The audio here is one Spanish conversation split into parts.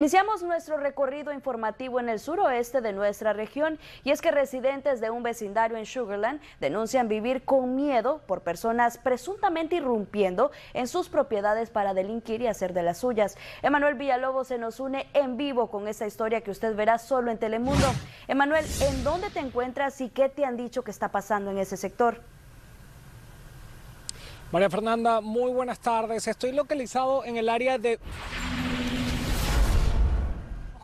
Iniciamos nuestro recorrido informativo en el suroeste de nuestra región y es que residentes de un vecindario en Sugarland denuncian vivir con miedo por personas presuntamente irrumpiendo en sus propiedades para delinquir y hacer de las suyas. Emanuel Villalobos se nos une en vivo con esta historia que usted verá solo en Telemundo. Emanuel, ¿en dónde te encuentras y qué te han dicho que está pasando en ese sector? María Fernanda, muy buenas tardes. Estoy localizado en el área de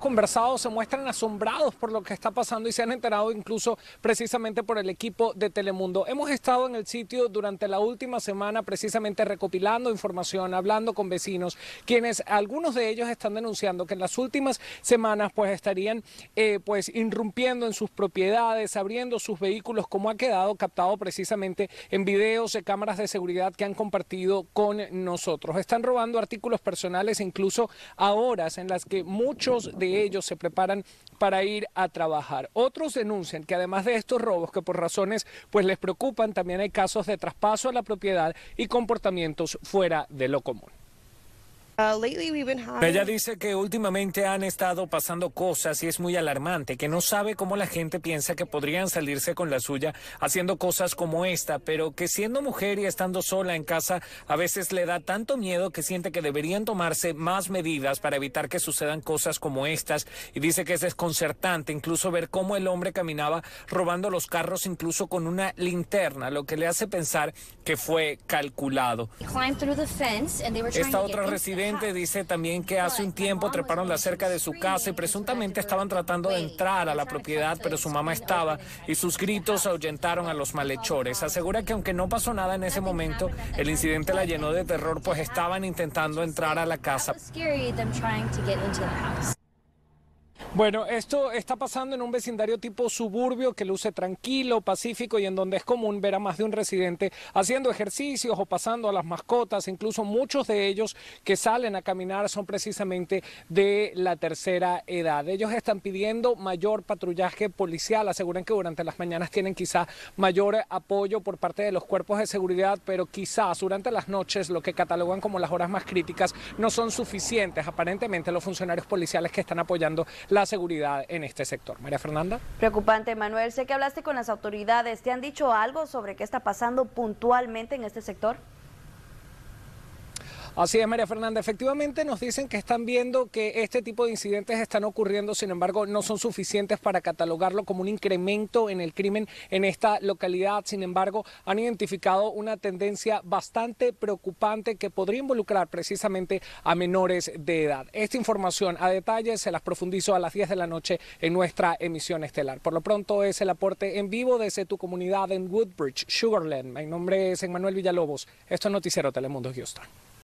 conversados se muestran asombrados por lo que está pasando y se han enterado incluso precisamente por el equipo de Telemundo. Hemos estado en el sitio durante la última semana precisamente recopilando información, hablando con vecinos, quienes algunos de ellos están denunciando que en las últimas semanas pues estarían eh, pues irrumpiendo en sus propiedades, abriendo sus vehículos, como ha quedado captado precisamente en videos de cámaras de seguridad que han compartido con nosotros. Están robando artículos personales incluso a horas en las que muchos de ellos se preparan para ir a trabajar. Otros denuncian que además de estos robos que por razones pues les preocupan, también hay casos de traspaso a la propiedad y comportamientos fuera de lo común. Ah, Ella dice que últimamente han estado pasando cosas y es muy alarmante, que no sabe cómo la gente piensa que podrían salirse con la suya haciendo cosas como esta, pero que siendo mujer y estando sola en casa a veces le da tanto miedo que siente que deberían tomarse más medidas para evitar que sucedan cosas como estas y dice que es desconcertante incluso ver cómo el hombre caminaba robando los carros incluso con una linterna, lo que le hace pensar que fue calculado. Esta otra residencia dice también que hace un tiempo treparon la cerca de su casa y presuntamente estaban tratando de entrar a la propiedad, pero su mamá estaba y sus gritos ahuyentaron a los malhechores. Asegura que aunque no pasó nada en ese momento, el incidente la llenó de terror, pues estaban intentando entrar a la casa. Bueno, esto está pasando en un vecindario tipo suburbio que luce tranquilo, pacífico y en donde es común ver a más de un residente haciendo ejercicios o pasando a las mascotas. Incluso muchos de ellos que salen a caminar son precisamente de la tercera edad. Ellos están pidiendo mayor patrullaje policial. Aseguran que durante las mañanas tienen quizá mayor apoyo por parte de los cuerpos de seguridad, pero quizás durante las noches, lo que catalogan como las horas más críticas, no son suficientes. Aparentemente los funcionarios policiales que están apoyando la seguridad en este sector. María Fernanda. Preocupante, Manuel. Sé que hablaste con las autoridades. ¿Te han dicho algo sobre qué está pasando puntualmente en este sector? Así es, María Fernanda. Efectivamente nos dicen que están viendo que este tipo de incidentes están ocurriendo, sin embargo, no son suficientes para catalogarlo como un incremento en el crimen en esta localidad. Sin embargo, han identificado una tendencia bastante preocupante que podría involucrar precisamente a menores de edad. Esta información a detalle se las profundizo a las 10 de la noche en nuestra emisión estelar. Por lo pronto es el aporte en vivo desde tu comunidad en Woodbridge, Sugarland. Mi nombre es Emmanuel Villalobos. Esto es Noticiero Telemundo Houston.